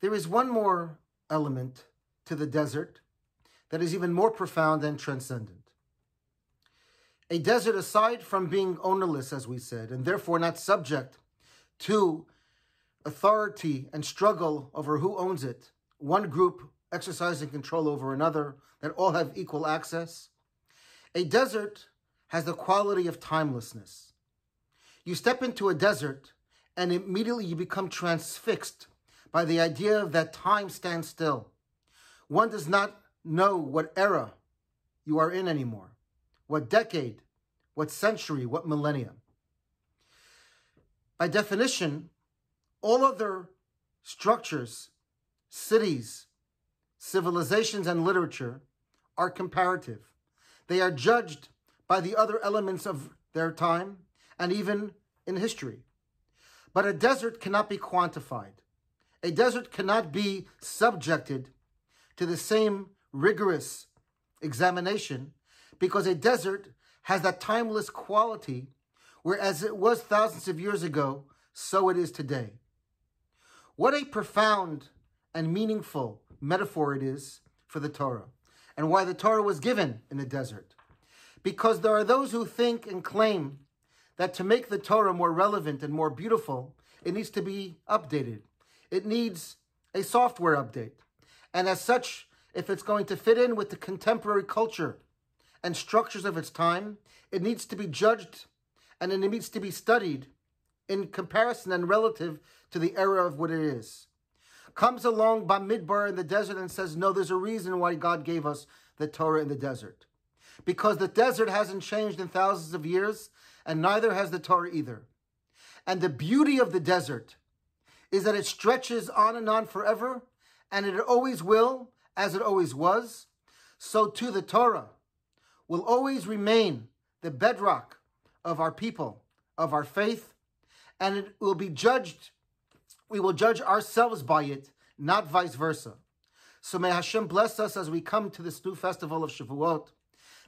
There is one more element to the desert that is even more profound and transcendent. A desert, aside from being ownerless, as we said, and therefore not subject to authority and struggle over who owns it, one group exercising control over another, that all have equal access. A desert has the quality of timelessness. You step into a desert and immediately you become transfixed by the idea that time stands still. One does not know what era you are in anymore, what decade, what century, what millennium. By definition, all other structures, cities, civilizations, and literature are comparative. They are judged by the other elements of their time and even in history. But a desert cannot be quantified. A desert cannot be subjected to the same rigorous examination because a desert has that timeless quality where as it was thousands of years ago, so it is today. What a profound and meaningful metaphor it is for the Torah and why the Torah was given in the desert. Because there are those who think and claim that to make the Torah more relevant and more beautiful, it needs to be updated. It needs a software update. And as such, if it's going to fit in with the contemporary culture and structures of its time, it needs to be judged and it needs to be studied in comparison and relative to the era of what it is. Comes along by Midbar in the desert and says, no, there's a reason why God gave us the Torah in the desert. Because the desert hasn't changed in thousands of years, and neither has the Torah either. And the beauty of the desert is that it stretches on and on forever, and it always will, as it always was. So too the Torah will always remain the bedrock of our people, of our faith, and it will be judged. We will judge ourselves by it, not vice versa. So may Hashem bless us as we come to this new festival of Shavuot,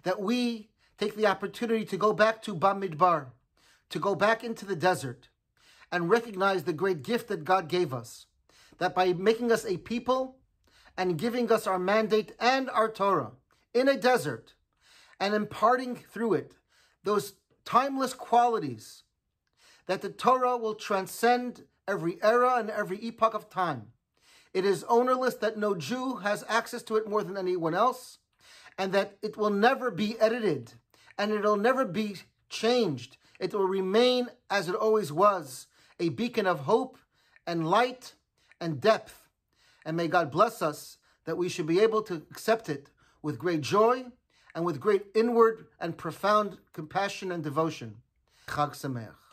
that we take the opportunity to go back to Bamidbar, to go back into the desert, and recognize the great gift that God gave us. That by making us a people and giving us our mandate and our Torah in a desert and imparting through it those timeless qualities that the Torah will transcend every era and every epoch of time. It is ownerless that no Jew has access to it more than anyone else, and that it will never be edited and it'll never be changed. It will remain as it always was a beacon of hope and light and depth. And may God bless us that we should be able to accept it with great joy and with great inward and profound compassion and devotion. Chag Sameach.